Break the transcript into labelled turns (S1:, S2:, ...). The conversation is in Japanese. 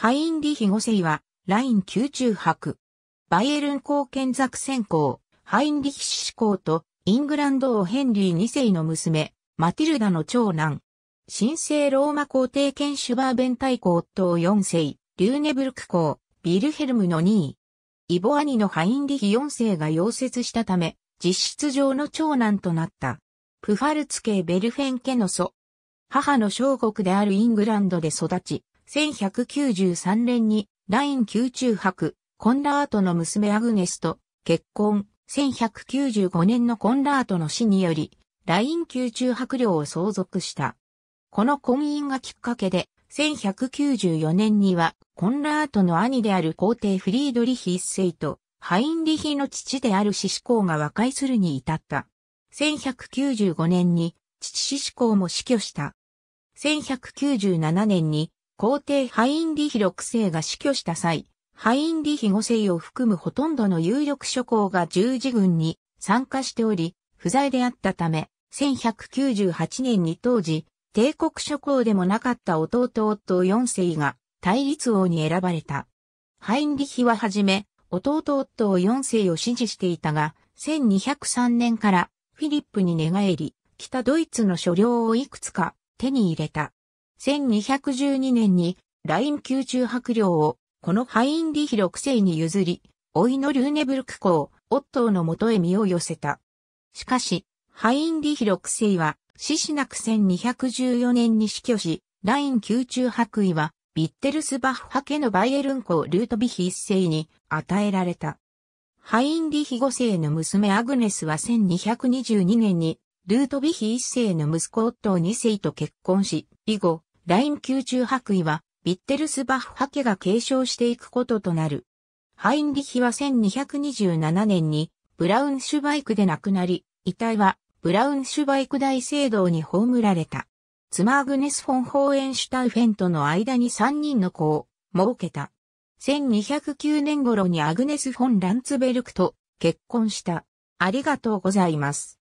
S1: ハインリヒ5世は、ライン宮中博。バイエルン公剣ザク先公、ハインリヒ志公と、イングランド王ヘンリー2世の娘、マティルダの長男。神聖ローマ皇帝ケンシュバーベン大公夫4世、リューネブルク公、ビルヘルムの2位。イボ兄のハインリヒ4世が溶接したため、実質上の長男となった。プファルツ系ベルフェンケの祖。母の小国であるイングランドで育ち、1193年にライン宮中博、コンラートの娘アグネスと結婚。1195年のコンラートの死により、ライン宮中博領を相続した。この婚姻がきっかけで、1194年には、コンラートの兄である皇帝フリードリヒ一世と、ハインリヒの父であるシシコウが和解するに至った。1195年に、父シシコウも死去した。1197年に、皇帝ハインリヒ6世が死去した際、ハインリヒ5世を含むほとんどの有力諸侯が十字軍に参加しており、不在であったため、1198年に当時、帝国諸侯でもなかった弟夫4世が対立王に選ばれた。ハインリヒははじめ、弟夫4世を支持していたが、1203年からフィリップに寝返り、北ドイツの所領をいくつか手に入れた。1212年にライン宮中白領をこのハインリヒ六世に譲り、老いのルーネブルク公、オットーの元へ身を寄せた。しかし、ハインリヒ六世は、死しなく1214年に死去し、ライン宮中白位は、ビッテルスバッハ家のバイエルン公ルートビヒ一世に与えられた。ハインリヒ五世の娘アグネスは1222年に、ルートビヒ一世の息子オットー二世と結婚し、以後、ライン級中白衣は、ビッテルスバッハ家が継承していくこととなる。ハインリヒは1227年に、ブラウンシュバイクで亡くなり、遺体は、ブラウンシュバイク大聖堂に葬られた。妻アグネス・フォン・ホーエンシュタウフェンとの間に3人の子を、設けた。1209年頃にアグネス・フォン・ランツベルクと結婚した。ありがとうございます。